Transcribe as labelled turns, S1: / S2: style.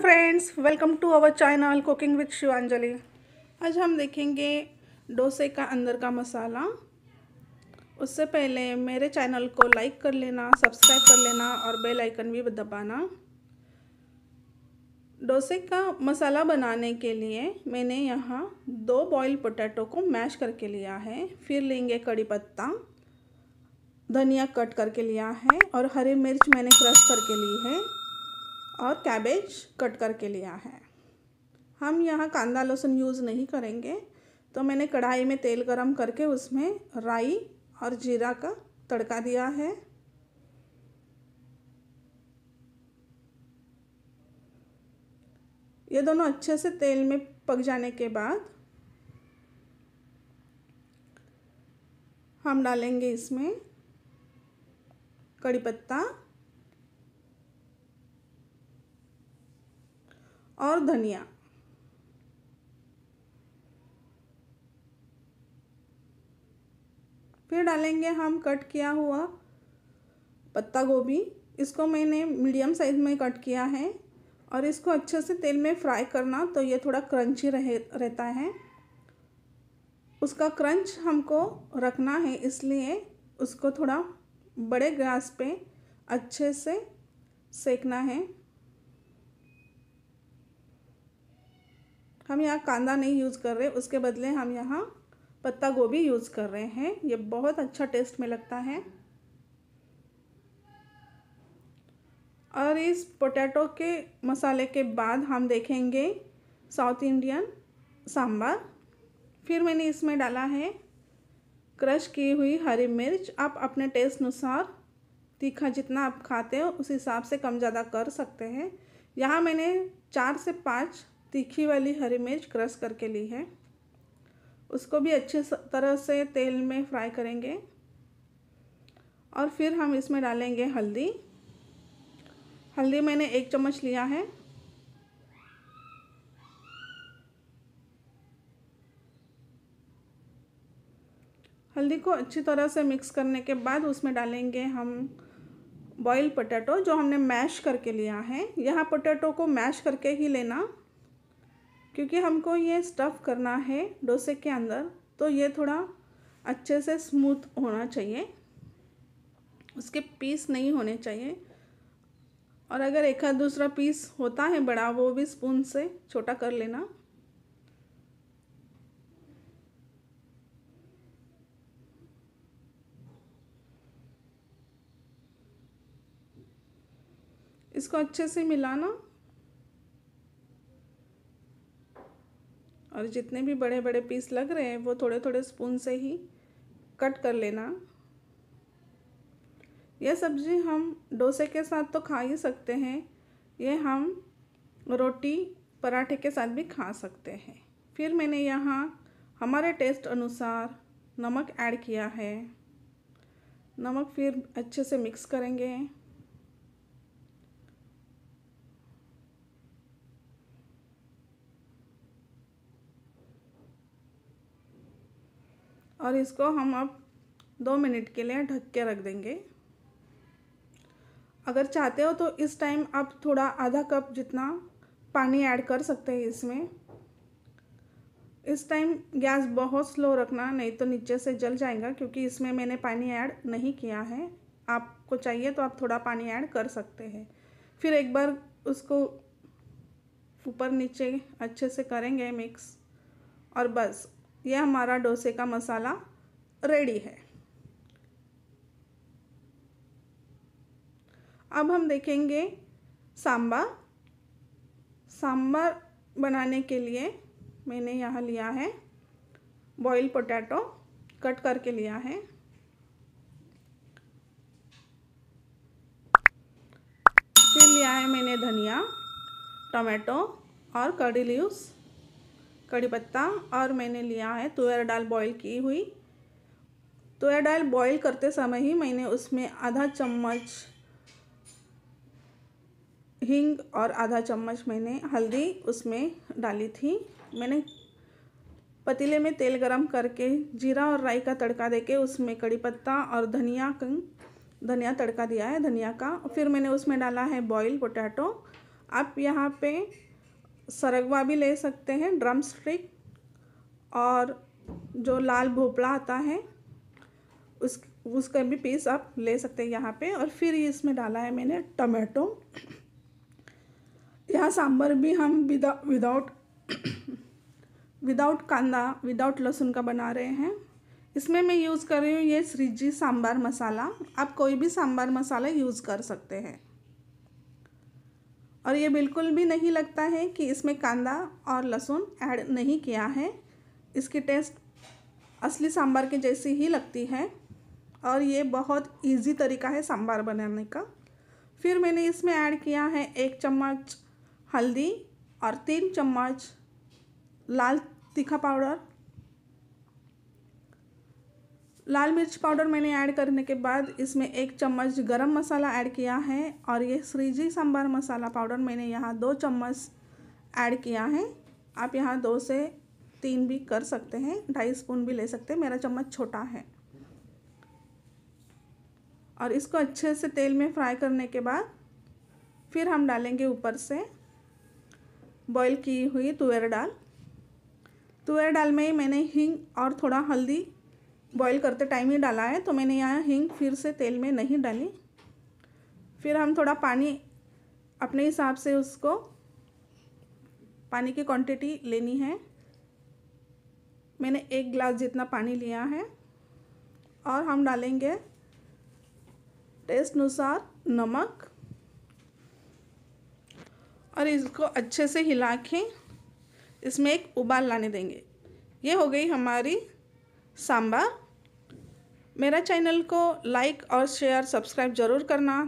S1: friends welcome to our channel cooking with Shivanjali आज हम देखेंगे डोसे का अंदर का मसाला उससे पहले मेरे चैनल को लाइक कर लेना सब्सक्राइब कर लेना और बेल आइकन भी दबाना डोसे का मसाला बनाने के लिए मैंने यहाँ दो बॉयल पोटैटो को मैश करके लिया है फिर लेंगे कड़ी पत्ता धनिया कट करके लिया है और हरी मिर्च मैंने क्रश करके ली है और कैबेज कट करके लिया है हम यहाँ कांदा लहसुन यूज़ नहीं करेंगे तो मैंने कढ़ाई में तेल गरम करके उसमें राई और जीरा का तड़का दिया है ये दोनों अच्छे से तेल में पक जाने के बाद हम डालेंगे इसमें कड़ी पत्ता और धनिया फिर डालेंगे हम कट किया हुआ पत्ता गोभी इसको मैंने मीडियम साइज़ में कट किया है और इसको अच्छे से तेल में फ्राई करना तो ये थोड़ा क्रंची रहे रहता है उसका क्रंच हमको रखना है इसलिए उसको थोड़ा बड़े गैस पे अच्छे से सेकना है हम यहाँ कांदा नहीं यूज़ कर रहे उसके बदले हम यहाँ पत्ता गोभी यूज़ कर रहे हैं ये बहुत अच्छा टेस्ट में लगता है और इस पोटैटो के मसाले के बाद हम देखेंगे साउथ इंडियन सांभर फिर मैंने इसमें डाला है क्रश की हुई हरी मिर्च आप अपने टेस्ट अनुसार तीखा जितना आप खाते हो उस हिसाब से कम ज़्यादा कर सकते हैं यहाँ मैंने चार से पाँच तीखी वाली हरी मिर्च क्रश करके ली है उसको भी अच्छे तरह से तेल में फ्राई करेंगे और फिर हम इसमें डालेंगे हल्दी हल्दी मैंने एक चम्मच लिया है हल्दी को अच्छी तरह से मिक्स करने के बाद उसमें डालेंगे हम बॉयल पोटैटो जो हमने मैश करके लिया है यहाँ पोटैटो को मैश करके ही लेना क्योंकि हमको ये स्टफ़ करना है डोसे के अंदर तो ये थोड़ा अच्छे से स्मूथ होना चाहिए उसके पीस नहीं होने चाहिए और अगर एक आध दूसरा पीस होता है बड़ा वो भी स्पून से छोटा कर लेना इसको अच्छे से मिलाना और जितने भी बड़े बड़े पीस लग रहे हैं वो थोड़े थोड़े स्पून से ही कट कर लेना यह सब्ज़ी हम डोसे के साथ तो खा ही सकते हैं ये हम रोटी पराठे के साथ भी खा सकते हैं फिर मैंने यहाँ हमारे टेस्ट अनुसार नमक ऐड किया है नमक फिर अच्छे से मिक्स करेंगे और इसको हम अब दो मिनट के लिए ढक के रख देंगे अगर चाहते हो तो इस टाइम आप थोड़ा आधा कप जितना पानी ऐड कर सकते हैं इसमें इस टाइम गैस बहुत स्लो रखना नहीं तो नीचे से जल जाएगा क्योंकि इसमें मैंने पानी ऐड नहीं किया है आपको चाहिए तो आप थोड़ा पानी ऐड कर सकते हैं फिर एक बार उसको ऊपर नीचे अच्छे से करेंगे मिक्स और बस यह हमारा डोसे का मसाला रेडी है अब हम देखेंगे सांबा सांबर बनाने के लिए मैंने यहाँ लिया है बॉयल पोटैटो कट करके लिया है फिर लिया है मैंने धनिया टमाटो और कड़ी लीव्स कड़ी पत्ता और मैंने लिया है तुअर दाल बॉईल की हुई तुअर दाल बॉईल करते समय ही मैंने उसमें आधा चम्मच हींग और आधा चम्मच मैंने हल्दी उसमें डाली थी मैंने पतीले में तेल गरम करके जीरा और राई का तड़का देके उसमें कड़ी पत्ता और धनिया धनिया तड़का दिया है धनिया का फिर मैंने उसमें डाला है बॉयल पोटैटो आप यहाँ पे सरगवा भी ले सकते हैं ड्रम स्टिक और जो लाल भोपला आता है उस उसका भी पीस आप ले सकते हैं यहाँ पे और फिर इसमें डाला है मैंने टमाटो यहाँ सांभर भी हम विदा विदाउट विदाउट कांदा विदाउट लहसुन का बना रहे हैं इसमें मैं यूज़ कर रही हूँ ये श्रीजी सांभर मसाला आप कोई भी सांभर मसाला यूज़ कर सकते हैं और ये बिल्कुल भी नहीं लगता है कि इसमें कांदा और लहसुन ऐड नहीं किया है इसकी टेस्ट असली सांभर के जैसी ही लगती है और ये बहुत इजी तरीका है सांभर बनाने का फिर मैंने इसमें ऐड किया है एक चम्मच हल्दी और तीन चम्मच लाल तीखा पाउडर लाल मिर्च पाउडर मैंने ऐड करने के बाद इसमें एक चम्मच गरम मसाला ऐड किया है और ये श्रीजी सांबार मसाला पाउडर मैंने यहाँ दो चम्मच ऐड किया है आप यहाँ दो से तीन भी कर सकते हैं ढाई स्पून भी ले सकते हैं मेरा चम्मच छोटा है और इसको अच्छे से तेल में फ्राई करने के बाद फिर हम डालेंगे ऊपर से बॉईल की हुई तुअर डाल तुअर डाल में ही मैंने हींग और थोड़ा हल्दी बॉईल करते टाइम ही डाला है तो मैंने यहाँ हिंग फिर से तेल में नहीं डाली फिर हम थोड़ा पानी अपने हिसाब से उसको पानी की क्वांटिटी लेनी है मैंने एक ग्लास जितना पानी लिया है और हम डालेंगे टेस्ट अनुसार नमक और इसको अच्छे से हिला के इसमें एक उबाल लाने देंगे ये हो गई हमारी सांबा मेरा चैनल को लाइक और शेयर सब्सक्राइब ज़रूर करना